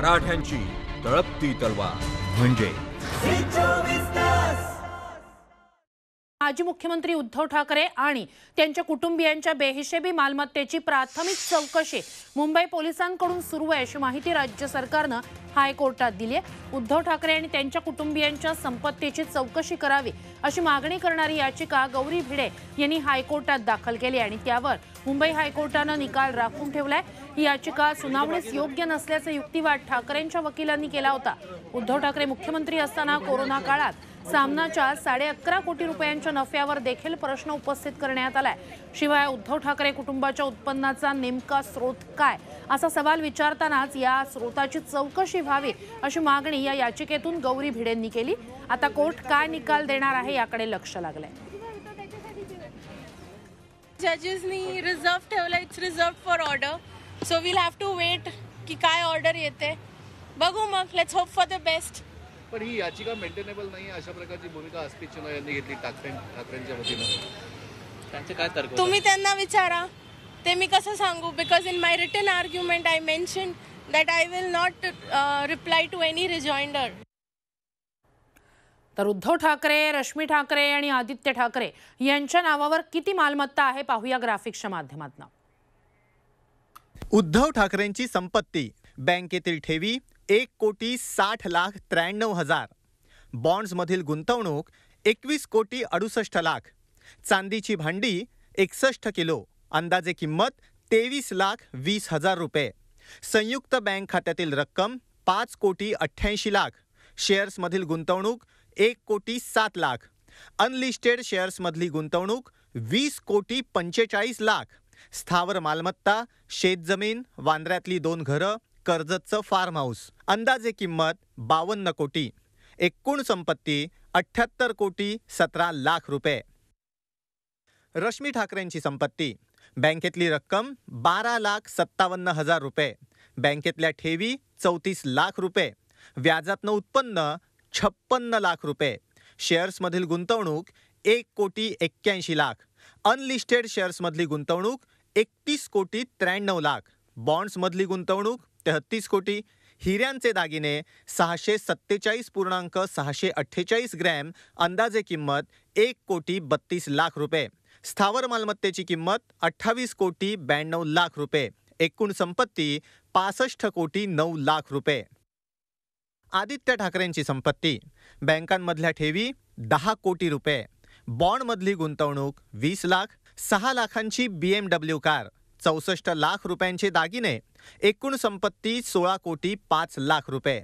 मराठ्यांची तळपती तलवार म्हणजे माजी मुख्यमंत्री उद्धव ठाकरे आणि त्यांच्या कुटुंबियांच्या बेहिशेबी मालमत्तेची प्राथमिक चौकशी मुंबई पोलिसांकडून सुरू आहे अशी माहिती राज्य सरकारनं हायकोर्टात दिली आहे उद्धव ठाकरे आणि त्यांच्या कुटुंबियांच्या संपत्तीची चौकशी करावी अशी मागणी करणारी याचिका गौरी भिडे यांनी हायकोर्टात दाखल केली आणि त्यावर मुंबई हायकोर्टानं निकाल राखून ठेवलाय ही याचिका सुनावणीस योग्य नसल्याचा युक्तिवाद ठाकरेंच्या वकिलांनी केला होता उद्धव ठाकरे मुख्यमंत्री असताना कोरोना काळात सामनाच्या साडे अकरा कोटी रुपयांच्या नफ्यावर देखील प्रश्न उपस्थित करण्यात आलाय शिवाय उद्धव ठाकरे कुटुंबाच्या उत्पन्नाचा नेमका स्रोत काय असा सवाल विचारतानाच या स्रोताची चौकशी व्हावी अशी मागणी या याचिकेतून गौरी भिडेंनी केली आता कोर्ट काय निकाल देणार आहे याकडे लक्ष लागलंय जजेसनी रिझर्व ठेवलं it's reserve for order so we'll have to wait की काय ऑर्डर येते बघू मग let's hope for the best पण ही याचिका मेंटेनेबल नाही अशा प्रकारची भूमिका आस्पिक यांनी घेतली ठाकरेंच्या वतीनं त्यांचे काय तर्क तुम्ही त्यांना विचारा ते मी कसं सांगू because in my written argument I mention that I will not reply to any rejoinder तर उद्धव ठाकरे रश्मी ठाकरे आणि आदित्य ठाकरे यांच्या नावावर किती मालमत्ता आहे पाहूया ग्राफिक्सच्या माध्यमातून उद्धव ठाकरेंची संपत्ती बँकेतील ठेवी एक कोटी साठ लाख त्र्याण्णव हजार बॉन्ड्समधील गुंतवणूक एकवीस कोटी अडुसष्ट लाख चांदीची भांडी एकसष्ट किलो अंदाजे किंमत तेवीस लाख वीस हजार रुपये संयुक्त बँक खात्यातील रक्कम पाच कोटी अठ्ठ्याऐंशी लाख शेअर्समधील गुंतवणूक एक कोटी सात लाख अनलिस्टेड शेअर्समधली गुंतवणूक वीस कोटी पंचेचाळीस लाख स्थावर मालमत्ता शेतजमीन वांद्र्यातली दोन घरं कर्जतचं फार्म हाऊस अंदाजे किंमत बावन्न कोटी एकूण संपत्ती अठ्ठ्याहत्तर कोटी सतरा लाख रुपये रश्मी ठाकरेंची संपत्ती बँकेतली रक्कम बारा लाख सत्तावन्न हजार रुपये बँकेतल्या ठेवी चौतीस लाख रुपये व्याजातनं उत्पन्न छप्पन्न लाख रुपये शेअर्समधील गुंतवणूक एक कोटी एक्क्याऐंशी लाख अनलिस्टेड शेअर्समधली गुंतवणूक एकतीस कोटी त्र्याण्णव लाख मधली गुंतवणूक तेहत्तीस कोटी हिऱ्यांचे दागिने सहाशे सत्तेचाळीस पूर्णांक सहाशे अठ्ठेचाळीस ग्रॅम अंदाजे किंमत एक कोटी बत्तीस लाख रुपये स्थावर मालमत्तेची किंमत अठ्ठावीस कोटी ब्याण्णव लाख रुपये एकूण संपत्ती पासष्ट कोटी नऊ लाख रुपये आदित्य ठाकरेंची संपत्ती बँकांमधल्या ठेवी दहा कोटी रुपये बॉन्डमधली गुंतवणूक वीस लाख सहा लाखांची बी कार चौसष्ट लाख रुपयांचे दागिने एकूण संपत्ती सोळा कोटी पाच लाख रुपये